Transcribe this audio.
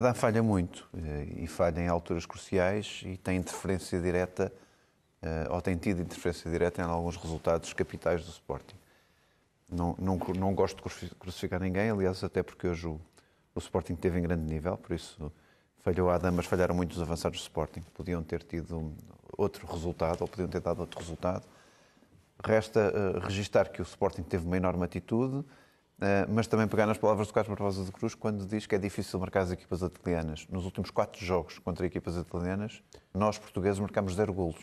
Adam falha muito eh, e falha em alturas cruciais e tem interferência direta eh, ou tem tido interferência direta em alguns resultados capitais do Sporting. Não, não, não gosto de crucificar ninguém, aliás, até porque hoje o, o Sporting teve em grande nível, por isso falhou a Adam, mas falharam muitos avançados do Sporting. Podiam ter tido outro resultado ou podiam ter dado outro resultado. Resta uh, registar que o Sporting teve uma enorme atitude, eh, mas também pegar nas palavras do Carlos Barbosa de Cruz quando diz que é difícil marcar as equipas italianas. Nos últimos quatro jogos contra equipas italianas, nós portugueses marcamos zero golos.